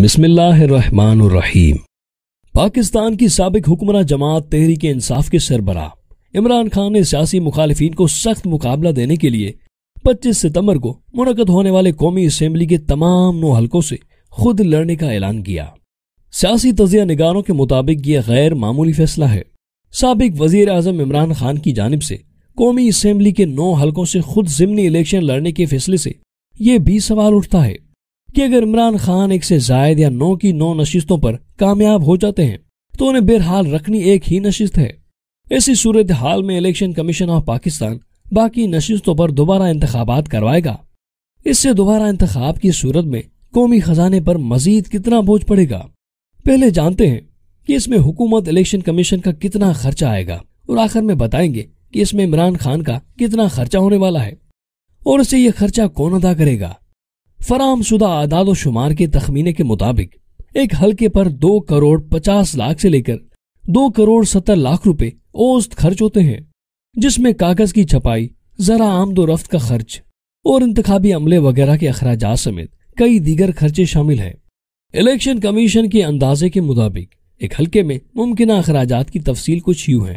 बिस्मिल्लाम पाकिस्तान की सबक हुक्मरान जमात तहरीक इंसाफ के सरबरा इमरान खान ने सियासी मुखालफन को सख्त मुकाबला देने के लिए 25 सितंबर को मुनद होने वाले कौमी असम्बली के तमाम नौ हलकों से खुद लड़ने का ऐलान किया सियासी तजिया निगारों के मुताबिक यह गैर मामूली फैसला है सबक वजीर अजम इमरान खान की जानब से कौमी असम्बली के नौ हलकों से खुद जिमनी इलेक्शन लड़ने के फैसले से ये भी सवाल उठता है कि अगर इमरान खान एक से जायद या नौ की नौ नशिस्तों पर कामयाब हो जाते हैं तो उन्हें बेहाल रखनी एक ही नशिस्त है ऐसी सूरत हाल में इलेक्शन कमीशन ऑफ पाकिस्तान बाकी नशिस्तों पर दोबारा इंतबात करवाएगा इससे दोबारा इंतखाब की सूरत में कौमी खजाने पर मजीद कितना बोझ पड़ेगा पहले जानते हैं कि इसमें हुकूमत इलेक्शन कमीशन का कितना खर्चा आएगा और आखिर में बताएंगे कि इसमें इमरान खान का कितना खर्चा होने वाला है और इसे यह खर्चा कौन अदा करेगा फराम शुदा आदाद शुमार के तखमीने के मुताबिक एक हल्के पर दो करोड़ पचास लाख से लेकर दो करोड़ सत्तर लाख रुपए औस्त खर्च होते हैं जिसमें कागज की छपाई जरा आमदो रफ्त का खर्च और इंतबी अमले वगैरह के अखराज समेत कई दीगर खर्चे शामिल हैं इलेक्शन कमीशन के अंदाजे के मुताबिक एक हल्के में मुमकिन अखराज की तफसील कुछ यूं है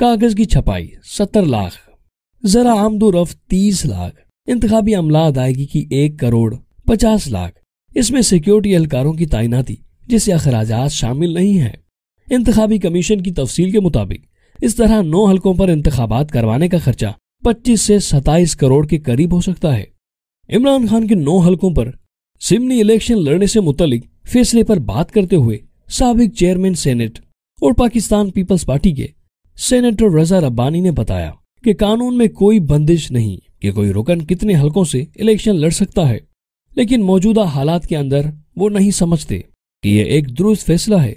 कागज की छपाई सत्तर लाख जरा आमदो रफ्त तीस लाख इंतबी अमला अदायगी की एक करोड़ पचास लाख इसमें सिक्योरिटी एहलकारों की तैनाती जिसे अखराज शामिल नहीं है इंतबी कमीशन की तफसील के मुताबिक इस तरह नौ हल्कों पर इंतबात करवाने का खर्चा पच्चीस से सताइस करोड़ के करीब हो सकता है इमरान खान के नौ हल्कों पर सिमनी इलेक्शन लड़ने से मुतलिक फैसले पर बात करते हुए सबक चेयरमैन सेनेट और पाकिस्तान पीपल्स पार्टी के सेनेटर रजा रब्बानी ने बताया कि कानून में कोई बंदिश नहीं कि कोई रुकन कितने हलकों से इलेक्शन लड़ सकता है लेकिन मौजूदा हालात के अंदर वो नहीं समझते कि यह एक दुरुस्त फैसला है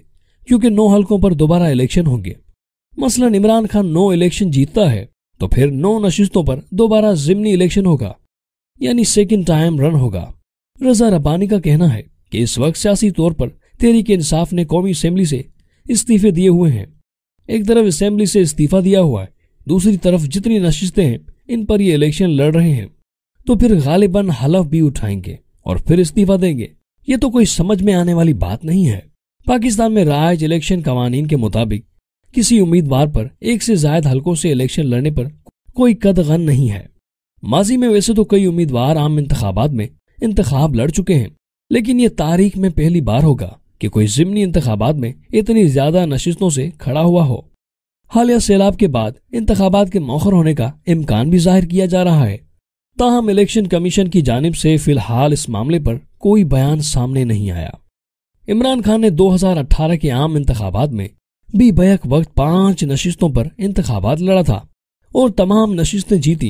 क्योंकि नौ हलकों पर दोबारा इलेक्शन होंगे मसलन इमरान खान नौ इलेक्शन जीतता है तो फिर नौ नशिस्तों पर दोबारा जिमनी इलेक्शन होगा यानी सेकेंड टाइम रन होगा रजा रबानी का कहना है कि इस वक्त सियासी तौर पर तहरीक इंसाफ ने कौमी असम्बली से इस्तीफे दिए हुए हैं एक तरफ असम्बली से इस्तीफा दिया हुआ है दूसरी तरफ जितनी नशिस्तें हैं इन पर ये इलेक्शन लड़ रहे हैं तो फिर गालिबन हलफ भी उठाएंगे और फिर इस्तीफा देंगे ये तो कोई समझ में आने वाली बात नहीं है पाकिस्तान में राज इलेक्शन कवानीन के मुताबिक किसी उम्मीदवार पर एक से जायद हलकों से इलेक्शन लड़ने पर कोई कदगन नहीं है माजी में वैसे तो कई उम्मीदवार आम इंतबात में इंतखाब लड़ चुके हैं लेकिन ये तारीख में पहली बार होगा कि कोई जिमनी इंतबात में इतनी ज्यादा नशितों से खड़ा हुआ हो हालिया सैलाब के बाद इंतबात के मौखर होने का इम्कान भी जाहिर किया जा रहा है ताहम इलेक्शन कमीशन की जानब से फिलहाल इस मामले पर कोई बयान सामने नहीं आया इमरान खान ने 2018 के आम इंतबात में भी बैक वक्त पांच नशिस्तों पर इंतबात लड़ा था और तमाम नशिस्तें जीती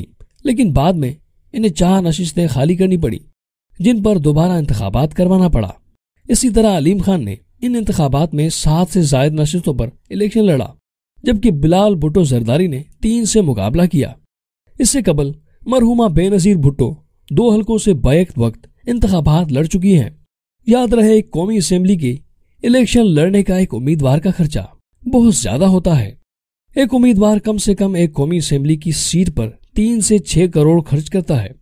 लेकिन बाद में इन्हें चार नशिस्तें खाली करनी पड़ी जिन पर दोबारा इंतबात करवाना पड़ा इसी तरह अलीम खान ने इन इंतबात में सात से जायद नशिस्तों पर इलेक्शन लड़ा जबकि बिलाल भुटो जरदारी ने तीन से मुकाबला किया इससे कबल मरहुमा बेनजीर भुट्टो दो हलकों से बैक वक्त इंतबात लड़ चुकी हैं याद रहे एक कौमी असेंबली के इलेक्शन लड़ने का एक उम्मीदवार का खर्चा बहुत ज्यादा होता है एक उम्मीदवार कम से कम एक कौमी असेंबली की सीट पर तीन से छह करोड़ खर्च करता है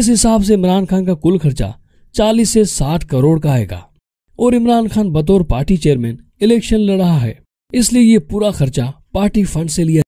इस हिसाब से इमरान खान का कुल खर्चा चालीस से साठ करोड़ का आएगा और इमरान खान बतौर पार्टी चेयरमैन इलेक्शन लड़ रहा है इसलिए ये पूरा खर्चा पार्टी फंड से लिया